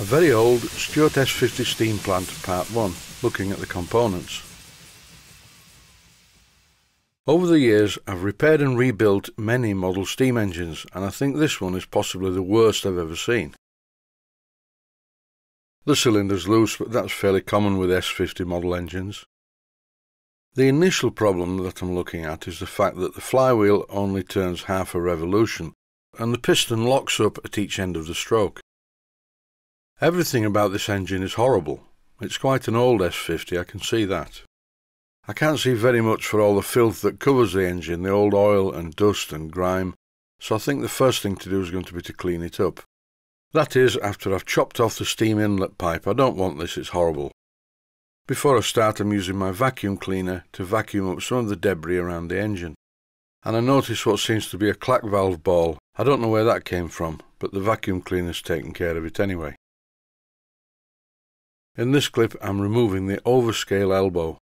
A very old Stuart S50 steam plant part 1, looking at the components. Over the years I've repaired and rebuilt many model steam engines and I think this one is possibly the worst I've ever seen. The cylinder's loose but that's fairly common with S50 model engines. The initial problem that I'm looking at is the fact that the flywheel only turns half a revolution and the piston locks up at each end of the stroke. Everything about this engine is horrible. It's quite an old S50, I can see that. I can't see very much for all the filth that covers the engine, the old oil and dust and grime, so I think the first thing to do is going to be to clean it up. That is, after I've chopped off the steam inlet pipe. I don't want this, it's horrible. Before I start, I'm using my vacuum cleaner to vacuum up some of the debris around the engine. And I notice what seems to be a clack valve ball. I don't know where that came from, but the vacuum cleaner's taken care of it anyway. In this clip I'm removing the overscale elbow.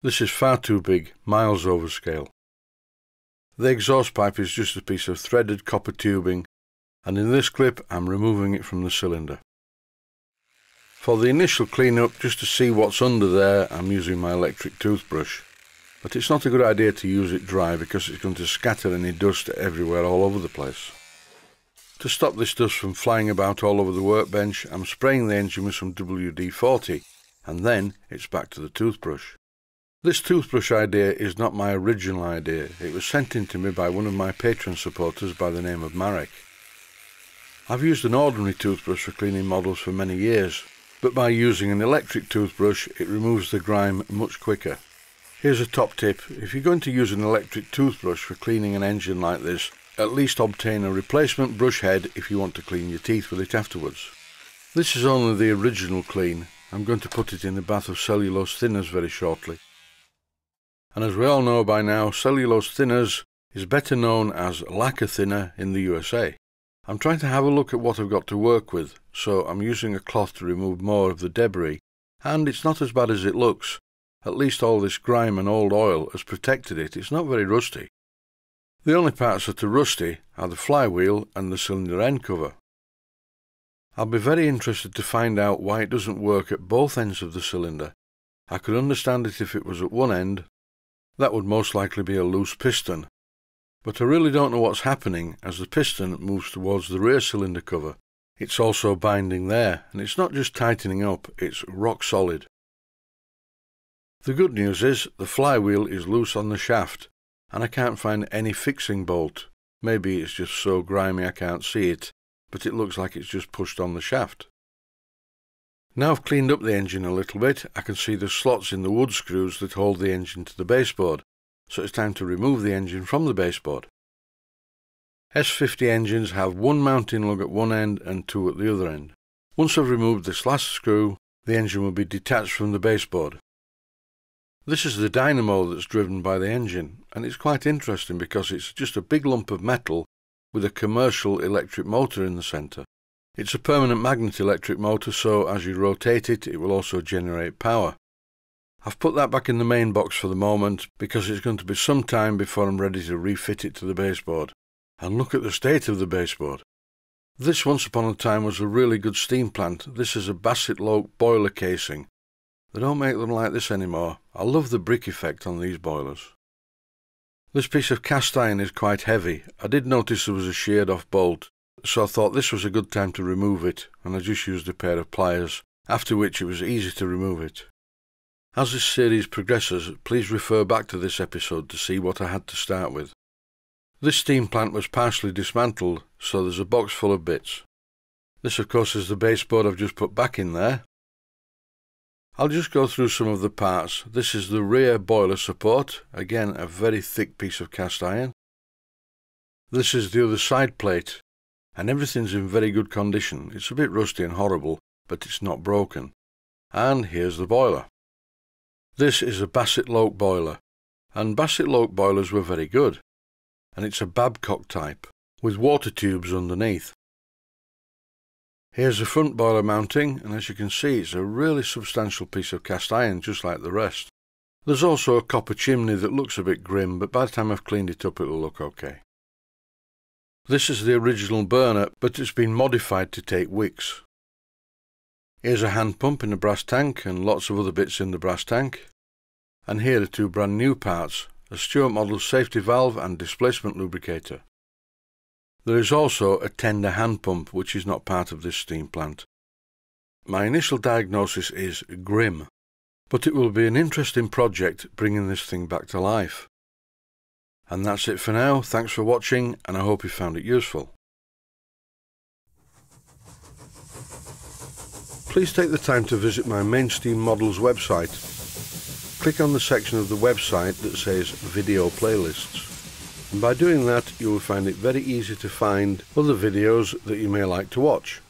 This is far too big, miles overscale. The exhaust pipe is just a piece of threaded copper tubing and in this clip I'm removing it from the cylinder. For the initial cleanup, just to see what's under there, I'm using my electric toothbrush. But it's not a good idea to use it dry because it's going to scatter any dust everywhere all over the place. To stop this dust from flying about all over the workbench, I'm spraying the engine with some WD-40, and then it's back to the toothbrush. This toothbrush idea is not my original idea, it was sent in to me by one of my patron supporters by the name of Marek. I've used an ordinary toothbrush for cleaning models for many years, but by using an electric toothbrush it removes the grime much quicker. Here's a top tip, if you're going to use an electric toothbrush for cleaning an engine like this, at least obtain a replacement brush head if you want to clean your teeth with it afterwards. This is only the original clean, I'm going to put it in the bath of cellulose thinners very shortly. And as we all know by now, cellulose thinners is better known as lacquer thinner in the USA. I'm trying to have a look at what I've got to work with, so I'm using a cloth to remove more of the debris, and it's not as bad as it looks. At least all this grime and old oil has protected it, it's not very rusty. The only parts that are rusty are the flywheel and the cylinder end cover. I'll be very interested to find out why it doesn't work at both ends of the cylinder. I could understand it if it was at one end. That would most likely be a loose piston. But I really don't know what's happening as the piston moves towards the rear cylinder cover. It's also binding there, and it's not just tightening up, it's rock solid. The good news is the flywheel is loose on the shaft, and I can't find any fixing bolt. Maybe it's just so grimy I can't see it, but it looks like it's just pushed on the shaft. Now I've cleaned up the engine a little bit, I can see the slots in the wood screws that hold the engine to the baseboard, so it's time to remove the engine from the baseboard. S50 engines have one mounting lug at one end and two at the other end. Once I've removed this last screw, the engine will be detached from the baseboard. This is the dynamo that's driven by the engine, and it's quite interesting because it's just a big lump of metal with a commercial electric motor in the centre. It's a permanent magnet electric motor, so as you rotate it, it will also generate power. I've put that back in the main box for the moment because it's going to be some time before I'm ready to refit it to the baseboard. And look at the state of the baseboard. This once upon a time was a really good steam plant. This is a Bassett Loke boiler casing they don't make them like this anymore. I love the brick effect on these boilers. This piece of cast iron is quite heavy. I did notice there was a sheared off bolt, so I thought this was a good time to remove it, and I just used a pair of pliers, after which it was easy to remove it. As this series progresses, please refer back to this episode to see what I had to start with. This steam plant was partially dismantled, so there's a box full of bits. This of course is the baseboard I've just put back in there, I'll just go through some of the parts. This is the rear boiler support, again a very thick piece of cast iron. This is the other side plate, and everything's in very good condition. It's a bit rusty and horrible, but it's not broken. And here's the boiler. This is a Bassett Loke boiler, and Bassett Loke boilers were very good, and it's a Babcock type, with water tubes underneath. Here's the front boiler mounting and as you can see it's a really substantial piece of cast iron just like the rest. There's also a copper chimney that looks a bit grim but by the time I've cleaned it up it'll look okay. This is the original burner but it's been modified to take wicks. Here's a hand pump in the brass tank and lots of other bits in the brass tank. And here are two brand new parts, a Stewart model safety valve and displacement lubricator. There is also a tender hand pump which is not part of this steam plant. My initial diagnosis is grim, but it will be an interesting project bringing this thing back to life. And that's it for now, thanks for watching and I hope you found it useful. Please take the time to visit my main steam models website. Click on the section of the website that says video playlists and by doing that you will find it very easy to find other videos that you may like to watch.